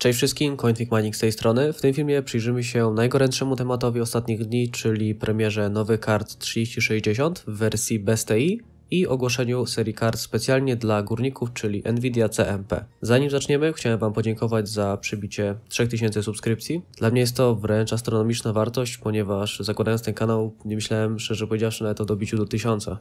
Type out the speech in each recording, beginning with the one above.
Cześć wszystkim, Coinfig Mining z tej strony. W tym filmie przyjrzymy się najgorętszemu tematowi ostatnich dni, czyli premierze nowych kart 3060 w wersji bez TI i ogłoszeniu serii kart specjalnie dla górników, czyli Nvidia CMP. Zanim zaczniemy, chciałem Wam podziękować za przybicie 3000 subskrypcji. Dla mnie jest to wręcz astronomiczna wartość, ponieważ zakładając ten kanał nie myślałem szczerze powiedziawszy nawet o dobiciu do 1000, eee,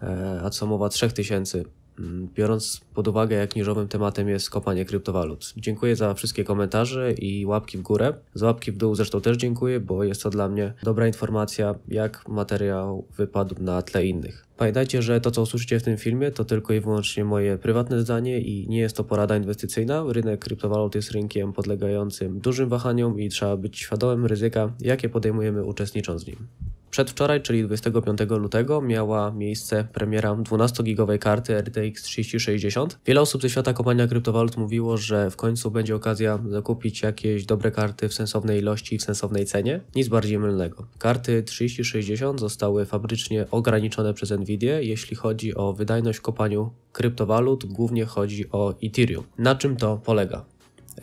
a co mowa 3000. Mm, biorąc pod uwagę, jak niżowym tematem jest kopanie kryptowalut. Dziękuję za wszystkie komentarze i łapki w górę. Z łapki w dół zresztą też dziękuję, bo jest to dla mnie dobra informacja, jak materiał wypadł na tle innych. Pamiętajcie, że to co usłyszycie w tym filmie to tylko i wyłącznie moje prywatne zdanie i nie jest to porada inwestycyjna. Rynek kryptowalut jest rynkiem podlegającym dużym wahaniom i trzeba być świadomym ryzyka, jakie podejmujemy uczestnicząc w nim. Przedwczoraj, czyli 25 lutego, miała miejsce premiera 12-gigowej karty RTX 3060. Wiele osób ze świata kopania kryptowalut mówiło, że w końcu będzie okazja zakupić jakieś dobre karty w sensownej ilości i w sensownej cenie. Nic bardziej mylnego. Karty 3060 zostały fabrycznie ograniczone przez Nvidia, jeśli chodzi o wydajność w kopaniu kryptowalut, głównie chodzi o Ethereum. Na czym to polega?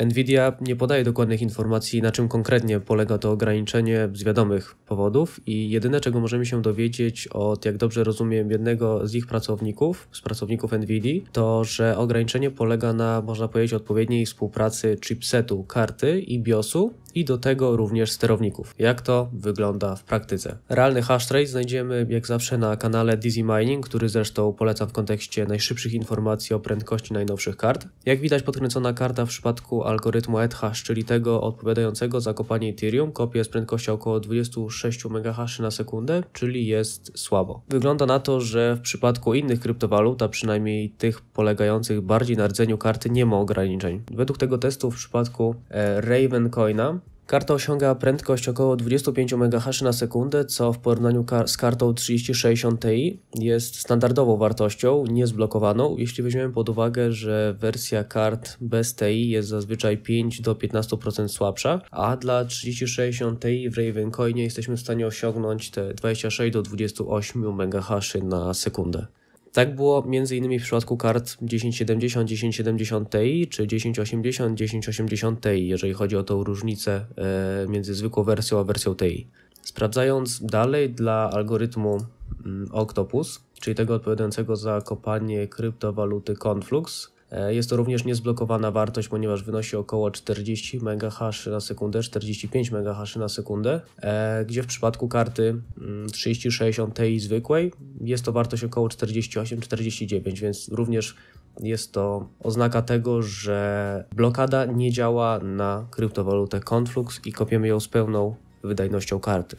Nvidia nie podaje dokładnych informacji, na czym konkretnie polega to ograniczenie z wiadomych powodów i jedyne, czego możemy się dowiedzieć od, jak dobrze rozumiem, jednego z ich pracowników, z pracowników Nvidia, to, że ograniczenie polega na, można powiedzieć, odpowiedniej współpracy chipsetu karty i BIOSu i do tego również sterowników. Jak to wygląda w praktyce? Realny hash rate znajdziemy jak zawsze na kanale Dizzy Mining, który zresztą polecam w kontekście najszybszych informacji o prędkości najnowszych kart. Jak widać podkręcona karta w przypadku algorytmu ETH, czyli tego odpowiadającego za kopanie Ethereum, kopie z prędkością około 26 MHz na sekundę, czyli jest słabo. Wygląda na to, że w przypadku innych kryptowalut, a przynajmniej tych polegających bardziej na rdzeniu karty, nie ma ograniczeń. Według tego testu w przypadku e, Ravencoina Karta osiąga prędkość około 25 MHz na sekundę, co w porównaniu kar z kartą 3060 Ti jest standardową wartością, niezblokowaną, jeśli weźmiemy pod uwagę, że wersja kart bez Ti jest zazwyczaj 5-15% słabsza, a dla 3060 Ti w Ravencoinie jesteśmy w stanie osiągnąć te 26-28 MHz na sekundę. Tak było m.in. w przypadku kart 1070, 1070 Ti czy 1080, 1080 Ti, jeżeli chodzi o tą różnicę e, między zwykłą wersją a wersją Ti. Sprawdzając dalej dla algorytmu mm, Octopus, czyli tego odpowiadającego za kopanie kryptowaluty Conflux, E, jest to również niezblokowana wartość, ponieważ wynosi około 40 MHz na sekundę, 45 MHz na sekundę, e, gdzie w przypadku karty 3060 mm, Ti zwykłej jest to wartość około 48-49, więc również jest to oznaka tego, że blokada nie działa na kryptowalutę Conflux i kopiemy ją z pełną wydajnością karty.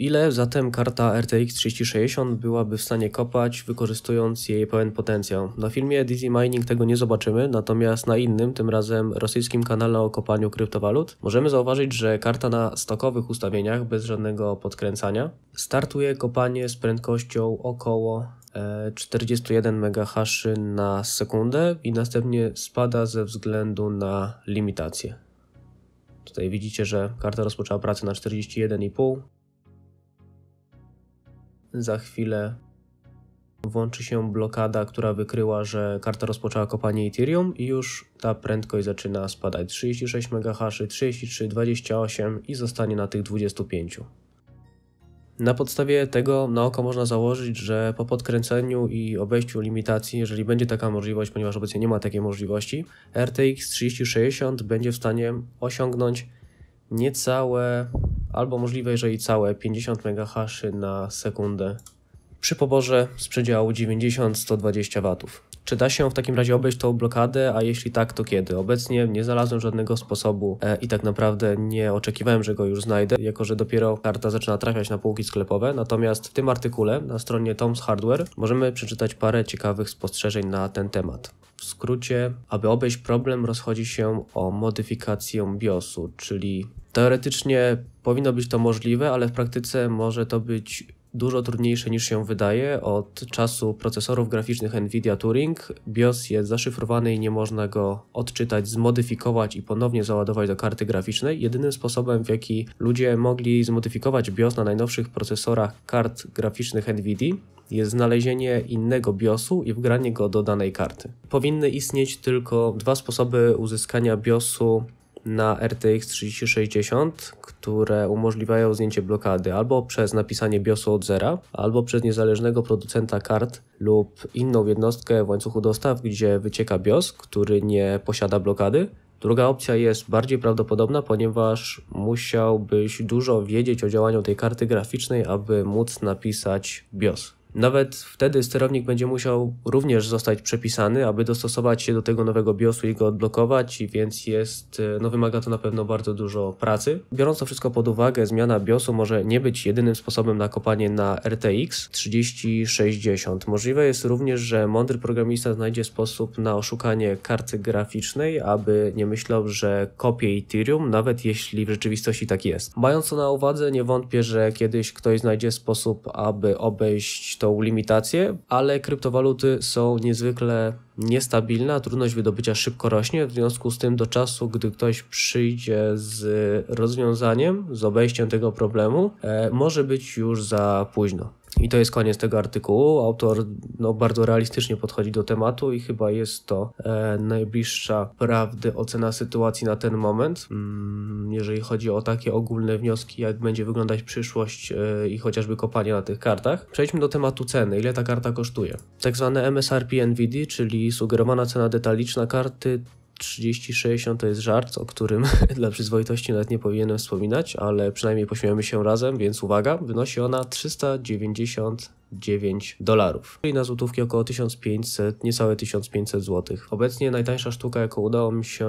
Ile zatem karta RTX 3060 byłaby w stanie kopać, wykorzystując jej pełen potencjał? Na filmie Dizzy Mining tego nie zobaczymy, natomiast na innym, tym razem rosyjskim kanale o kopaniu kryptowalut, możemy zauważyć, że karta na stokowych ustawieniach, bez żadnego podkręcania, startuje kopanie z prędkością około 41 e, MH na sekundę i następnie spada ze względu na limitację. Tutaj widzicie, że karta rozpoczęła pracę na 41,5 za chwilę włączy się blokada, która wykryła, że karta rozpoczęła kopanie Ethereum i już ta prędkość zaczyna spadać 36 MHz, 33, 28 i zostanie na tych 25. Na podstawie tego na oko można założyć, że po podkręceniu i obejściu limitacji, jeżeli będzie taka możliwość, ponieważ obecnie nie ma takiej możliwości, RTX 3060 będzie w stanie osiągnąć niecałe albo możliwe, jeżeli całe 50 MHz na sekundę przy poborze z przedziału 90-120 W. Czy da się w takim razie obejść tą blokadę, a jeśli tak, to kiedy? Obecnie nie znalazłem żadnego sposobu e, i tak naprawdę nie oczekiwałem, że go już znajdę, jako że dopiero karta zaczyna trafiać na półki sklepowe. Natomiast w tym artykule na stronie Tom's Hardware możemy przeczytać parę ciekawych spostrzeżeń na ten temat. W skrócie, aby obejść problem, rozchodzi się o modyfikację BIOSu, czyli teoretycznie Powinno być to możliwe, ale w praktyce może to być dużo trudniejsze niż się wydaje. Od czasu procesorów graficznych NVIDIA Turing BIOS jest zaszyfrowany i nie można go odczytać, zmodyfikować i ponownie załadować do karty graficznej. Jedynym sposobem, w jaki ludzie mogli zmodyfikować BIOS na najnowszych procesorach kart graficznych NVIDIA jest znalezienie innego BIOSu i wgranie go do danej karty. Powinny istnieć tylko dwa sposoby uzyskania BIOSu na RTX 3060, które umożliwiają zdjęcie blokady albo przez napisanie BIOSu od zera, albo przez niezależnego producenta kart lub inną jednostkę w łańcuchu dostaw, gdzie wycieka BIOS, który nie posiada blokady. Druga opcja jest bardziej prawdopodobna, ponieważ musiałbyś dużo wiedzieć o działaniu tej karty graficznej, aby móc napisać BIOS. Nawet wtedy sterownik będzie musiał również zostać przepisany, aby dostosować się do tego nowego BIOSu i go odblokować, i więc jest, e, no wymaga to na pewno bardzo dużo pracy. Biorąc to wszystko pod uwagę, zmiana BIOSu może nie być jedynym sposobem na kopanie na RTX 3060. Możliwe jest również, że mądry programista znajdzie sposób na oszukanie karty graficznej, aby nie myślał, że kopie Ethereum, nawet jeśli w rzeczywistości tak jest. Mając to na uwadze, nie wątpię, że kiedyś ktoś znajdzie sposób, aby obejść tą limitację, ale kryptowaluty są niezwykle niestabilne, trudność wydobycia szybko rośnie, w związku z tym do czasu, gdy ktoś przyjdzie z rozwiązaniem, z obejściem tego problemu, e, może być już za późno. I to jest koniec tego artykułu. Autor no, bardzo realistycznie podchodzi do tematu i chyba jest to e, najbliższa prawdy ocena sytuacji na ten moment. Mm, jeżeli chodzi o takie ogólne wnioski, jak będzie wyglądać przyszłość e, i chociażby kopanie na tych kartach. Przejdźmy do tematu ceny. Ile ta karta kosztuje? Tak zwane MSRP NVD, czyli sugerowana cena detaliczna karty 30-60 to jest żart, o którym dla przyzwoitości nawet nie powinienem wspominać, ale przynajmniej pośmiemy się razem, więc uwaga, wynosi ona 390 9 dolarów, czyli no na złotówki około 1500, niecałe 1500 zł. Obecnie najtańsza sztuka, jaką udało mi się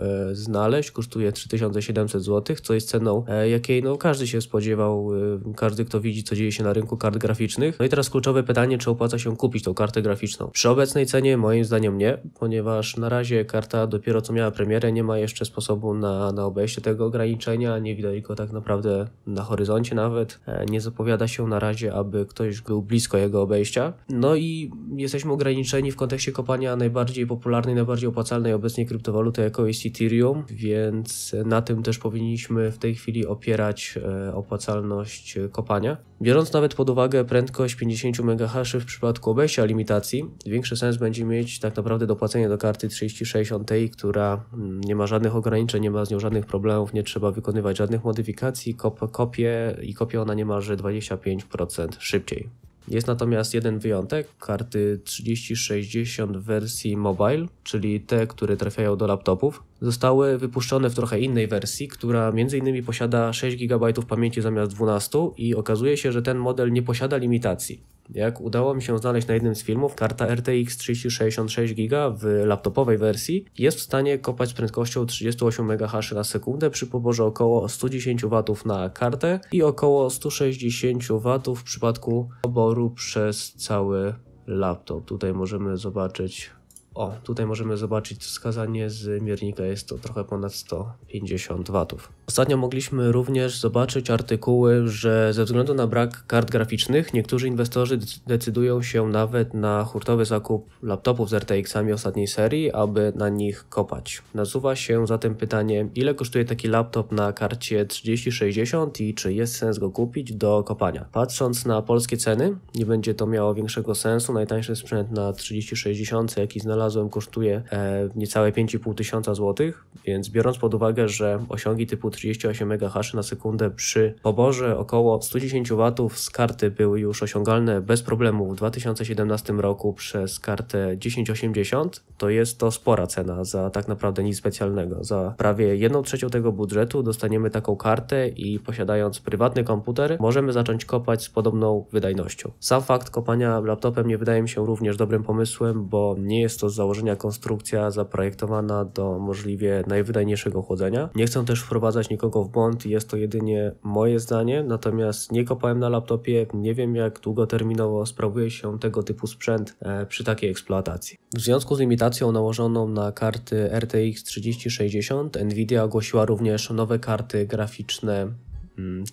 e, znaleźć, kosztuje 3700 zł, co jest ceną, e, jakiej no, każdy się spodziewał, e, każdy kto widzi, co dzieje się na rynku kart graficznych. No i teraz kluczowe pytanie, czy opłaca się kupić tą kartę graficzną. Przy obecnej cenie moim zdaniem nie, ponieważ na razie karta dopiero co miała premierę, nie ma jeszcze sposobu na, na obejście tego ograniczenia, nie widać go tak naprawdę na horyzoncie nawet, e, nie zapowiada się na razie, aby ktoś był był blisko jego obejścia. No i jesteśmy ograniczeni w kontekście kopania najbardziej popularnej, najbardziej opłacalnej obecnie kryptowaluty, jaką jest Ethereum, więc na tym też powinniśmy w tej chwili opierać e, opłacalność kopania. Biorąc nawet pod uwagę prędkość 50 MHz w przypadku obejścia limitacji, większy sens będzie mieć tak naprawdę dopłacenie do karty 3060 która mm, nie ma żadnych ograniczeń, nie ma z nią żadnych problemów, nie trzeba wykonywać żadnych modyfikacji, kop, kopie i kopie ona niemalże 25% szybciej. Jest natomiast jeden wyjątek, karty 3060 wersji mobile, czyli te, które trafiają do laptopów, zostały wypuszczone w trochę innej wersji, która m.in. posiada 6 GB pamięci zamiast 12 i okazuje się, że ten model nie posiada limitacji jak udało mi się znaleźć na jednym z filmów, karta RTX 3066 GB w laptopowej wersji jest w stanie kopać z prędkością 38 MHz na sekundę przy poborze około 110 W na kartę i około 160 W w przypadku poboru przez cały laptop. Tutaj możemy zobaczyć o, tutaj możemy zobaczyć wskazanie z miernika, jest to trochę ponad 150 W. Ostatnio mogliśmy również zobaczyć artykuły, że ze względu na brak kart graficznych niektórzy inwestorzy decydują się nawet na hurtowy zakup laptopów z RTX-ami ostatniej serii, aby na nich kopać. Nasuwa się zatem pytanie, ile kosztuje taki laptop na karcie 3060 i czy jest sens go kupić do kopania. Patrząc na polskie ceny, nie będzie to miało większego sensu. Najtańszy sprzęt na 3060, jaki znalazłem, kosztuje e, niecałe 5,5 tysiąca złotych, więc biorąc pod uwagę, że osiągi typu 38 MH na sekundę przy poborze około 110 W z karty były już osiągalne bez problemu w 2017 roku przez kartę 1080. To jest to spora cena za tak naprawdę nic specjalnego. Za prawie 1 trzecią tego budżetu dostaniemy taką kartę i posiadając prywatny komputer możemy zacząć kopać z podobną wydajnością. Sam fakt kopania laptopem nie wydaje mi się również dobrym pomysłem, bo nie jest to z założenia konstrukcja zaprojektowana do możliwie najwydajniejszego chłodzenia. Nie chcę też wprowadzać nikogo w błąd, jest to jedynie moje zdanie, natomiast nie kopałem na laptopie, nie wiem jak długoterminowo sprawuje się tego typu sprzęt e, przy takiej eksploatacji. W związku z limitacją nałożoną na karty RTX 3060 Nvidia ogłosiła również nowe karty graficzne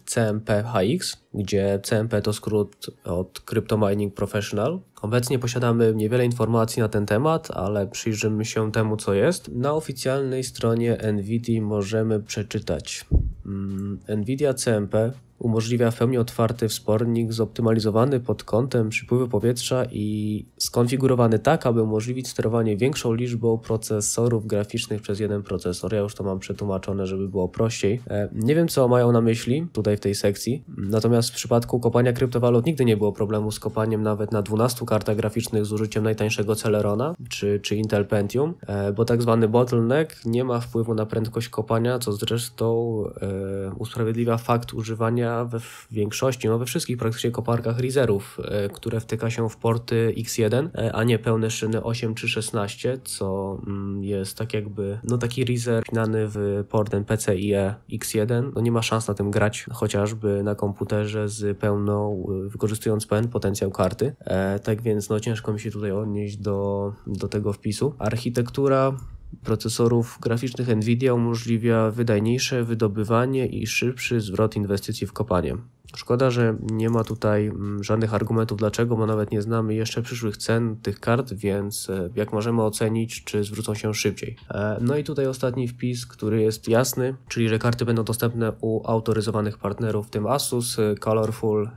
CMPHX, gdzie CMP to skrót od Crypto Mining Professional. Obecnie posiadamy niewiele informacji na ten temat, ale przyjrzymy się temu, co jest. Na oficjalnej stronie Nvidia możemy przeczytać. Mm, NVIDIA CMP umożliwia w pełni otwarty wspornik zoptymalizowany pod kątem przypływu powietrza i skonfigurowany tak, aby umożliwić sterowanie większą liczbą procesorów graficznych przez jeden procesor. Ja już to mam przetłumaczone, żeby było prościej. E, nie wiem, co mają na myśli tutaj w tej sekcji, natomiast w przypadku kopania kryptowalut nigdy nie było problemu z kopaniem nawet na 12 kartach graficznych z użyciem najtańszego Celerona czy, czy Intel Pentium, e, bo tak zwany bottleneck nie ma wpływu na prędkość kopania, co zresztą e, usprawiedliwia fakt używania zasilania we większości, no we wszystkich praktycznie koparkach Rizerów, e, które wtyka się w porty X1, e, a nie pełne szyny 8 czy 16, co mm, jest tak jakby, no taki Rizer pinany w port PCIe X1, no nie ma szans na tym grać chociażby na komputerze z pełną, e, wykorzystując pełen potencjał karty. tak więc no ciężko mi się tutaj odnieść do, do tego wpisu. Architektura procesorów graficznych Nvidia umożliwia wydajniejsze wydobywanie i szybszy zwrot inwestycji w kopanie. Szkoda, że nie ma tutaj mm, żadnych argumentów dlaczego, bo nawet nie znamy jeszcze przyszłych cen tych kart, więc e, jak możemy ocenić, czy zwrócą się szybciej. E, no i tutaj ostatni wpis, który jest jasny, czyli że karty będą dostępne u autoryzowanych partnerów, w tym Asus, e, Colorful,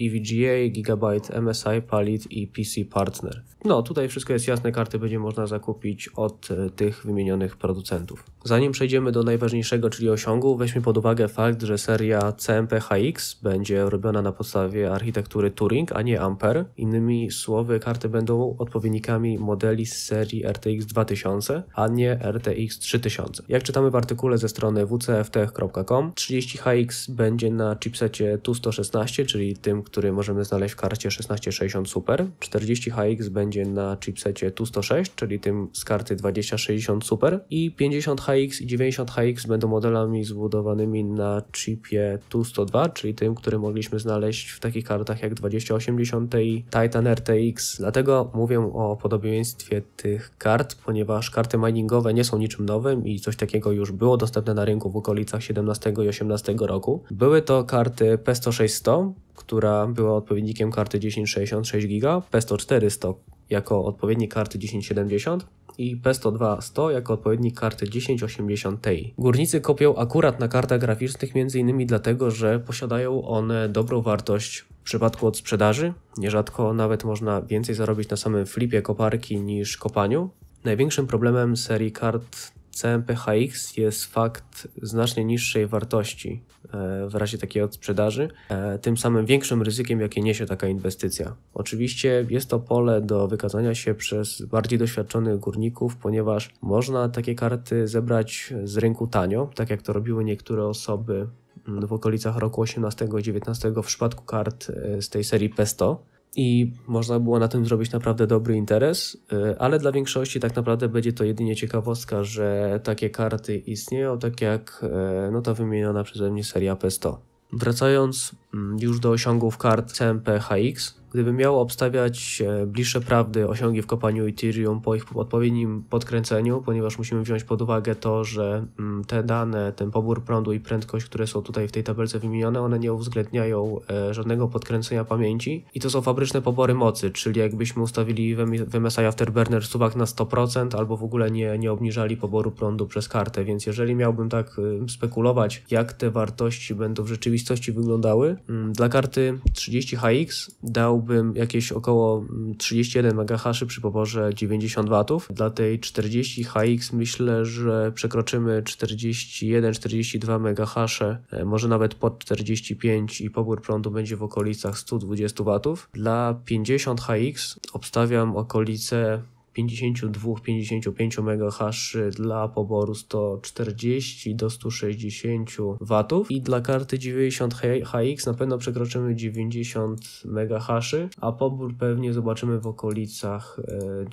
EVGA, Gigabyte, MSI, Palit i PC Partner. No tutaj wszystko jest jasne, karty będzie można zakupić od tych wymienionych producentów. Zanim przejdziemy do najważniejszego, czyli osiągu, weźmy pod uwagę fakt, że seria CMP HX będzie robiona na podstawie architektury Turing, a nie Ampere. Innymi słowy, karty będą odpowiednikami modeli z serii RTX 2000, a nie RTX 3000. Jak czytamy w artykule ze strony wcftech.com, 30HX będzie na chipsecie Tu116, czyli tym, który możemy znaleźć w karcie 1660 Super. 40HX będzie na chipsecie Tu106, czyli tym z karty 2060 Super. I 50HX i 90HX będą modelami zbudowanymi na chipie Tu102, czyli tym, który mogliśmy znaleźć w takich kartach jak 2080 i Titan RTX. Dlatego mówię o podobieństwie tych kart, ponieważ karty miningowe nie są niczym nowym i coś takiego już było dostępne na rynku w okolicach 17 i 18 roku. Były to karty p 600, która była odpowiednikiem karty 1066 GB, p 400 jako odpowiednik karty 1070 i p 102 100 jako odpowiednik karty 1080 Ti. Górnicy kopią akurat na kartach graficznych m.in. dlatego, że posiadają one dobrą wartość w przypadku od sprzedaży. Nierzadko nawet można więcej zarobić na samym flipie koparki niż kopaniu. Największym problemem serii kart CMPHX jest fakt znacznie niższej wartości e, w razie takiej odsprzedaży, e, tym samym większym ryzykiem, jakie niesie taka inwestycja. Oczywiście jest to pole do wykazania się przez bardziej doświadczonych górników, ponieważ można takie karty zebrać z rynku tanio, tak jak to robiły niektóre osoby mm, w okolicach roku 18-19 w przypadku kart e, z tej serii Pesto i można było na tym zrobić naprawdę dobry interes, y, ale dla większości tak naprawdę będzie to jedynie ciekawostka, że takie karty istnieją, tak jak y, no ta wymieniona przeze mnie seria P100. Wracając mm, już do osiągów kart CMP HX, Gdyby miał obstawiać e, bliższe prawdy osiągi w kopaniu Ethereum po ich odpowiednim podkręceniu, ponieważ musimy wziąć pod uwagę to, że mm, te dane, ten pobór prądu i prędkość, które są tutaj w tej tabelce wymienione, one nie uwzględniają e, żadnego podkręcenia pamięci i to są fabryczne pobory mocy, czyli jakbyśmy ustawili w MSI Afterburner suwak na 100% albo w ogóle nie, nie obniżali poboru prądu przez kartę, więc jeżeli miałbym tak e, spekulować, jak te wartości będą w rzeczywistości wyglądały, mm, dla karty 30HX dał miałbym jakieś około 31 mm, MHz przy poborze 90 W. Dla tej 40 HX myślę, że przekroczymy 41-42 MHz, e, może nawet pod 45 i pobór prądu będzie w okolicach 120 W. Dla 50 HX obstawiam okolice 52-55 MHz dla poboru 140 do 160 W i dla karty 90 HX na pewno przekroczymy 90 MHz, a pobór pewnie zobaczymy w okolicach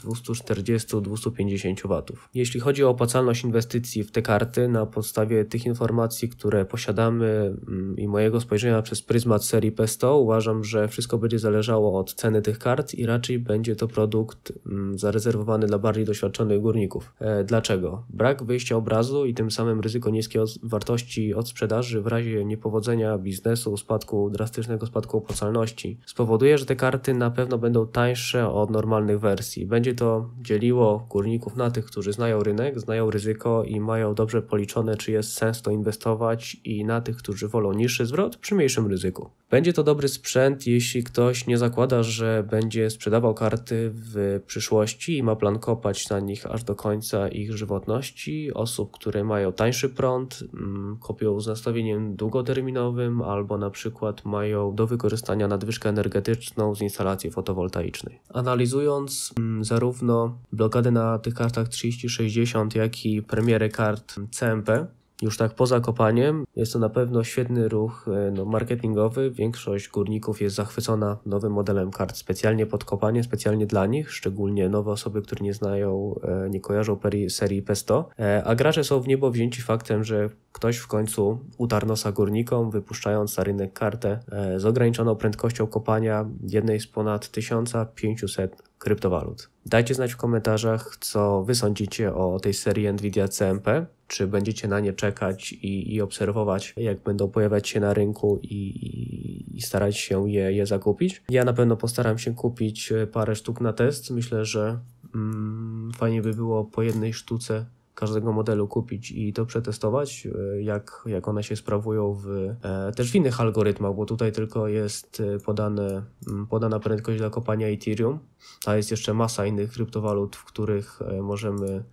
240-250 e, W. Jeśli chodzi o opłacalność inwestycji w te karty, na podstawie tych informacji, które posiadamy mm, i mojego spojrzenia przez pryzmat serii Pesto, uważam, że wszystko będzie zależało od ceny tych kart i raczej będzie to produkt mm, zarezerwowany zarezerwowany dla bardziej doświadczonych górników. E, dlaczego? Brak wyjścia obrazu i tym samym ryzyko niskiej od wartości od sprzedaży w razie niepowodzenia biznesu, spadku, drastycznego spadku opłacalności spowoduje, że te karty na pewno będą tańsze od normalnych wersji. Będzie to dzieliło górników na tych, którzy znają rynek, znają ryzyko i mają dobrze policzone, czy jest sens to inwestować i na tych, którzy wolą niższy zwrot przy mniejszym ryzyku. Będzie to dobry sprzęt, jeśli ktoś nie zakłada, że będzie sprzedawał karty w przyszłości i ma plan kopać na nich aż do końca ich żywotności. Osób, które mają tańszy prąd, mm, kopią z nastawieniem długoterminowym albo na przykład mają do wykorzystania nadwyżkę energetyczną z instalacji fotowoltaicznej. Analizując mm, zarówno blokady na tych kartach 3060, jak i premiery kart CMP, już tak poza kopaniem jest to na pewno świetny ruch e, no, marketingowy. Większość górników jest zachwycona nowym modelem kart specjalnie pod kopanie, specjalnie dla nich, szczególnie nowe osoby, które nie znają, e, nie kojarzą serii Pesto. E, a gracze są w niebo wzięci faktem, że ktoś w końcu utarł nosa górnikom, wypuszczając na rynek kartę z ograniczoną prędkością kopania jednej z ponad 1500 kryptowalut. Dajcie znać w komentarzach, co wy sądzicie o tej serii Nvidia CMP. Czy będziecie na nie czekać i, i obserwować, jak będą pojawiać się na rynku i, i, i, starać się je, je zakupić? Ja na pewno postaram się kupić parę sztuk na test. Myślę, że mm, fajnie by było po jednej sztuce każdego modelu kupić i to przetestować, e, jak, jak one się sprawują w, e, też w innych algorytmach, bo tutaj tylko jest e, podane, podana prędkość dla kopania Ethereum, a jest jeszcze masa innych kryptowalut, w których możemy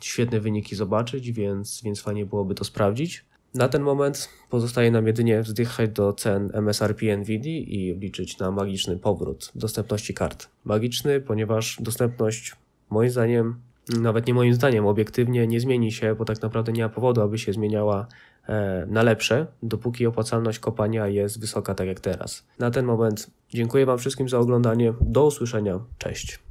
świetne wyniki zobaczyć, więc, więc fajnie byłoby to sprawdzić. Na ten moment pozostaje nam jedynie wzdychać do cen MSRP NVD i liczyć na magiczny powrót dostępności kart. Magiczny, ponieważ dostępność moim zdaniem nawet nie moim zdaniem, obiektywnie nie zmieni się, bo tak naprawdę nie ma powodu, aby się zmieniała e, na lepsze, dopóki opłacalność kopania jest wysoka, tak jak teraz. Na ten moment dziękuję Wam wszystkim za oglądanie. Do usłyszenia. Cześć.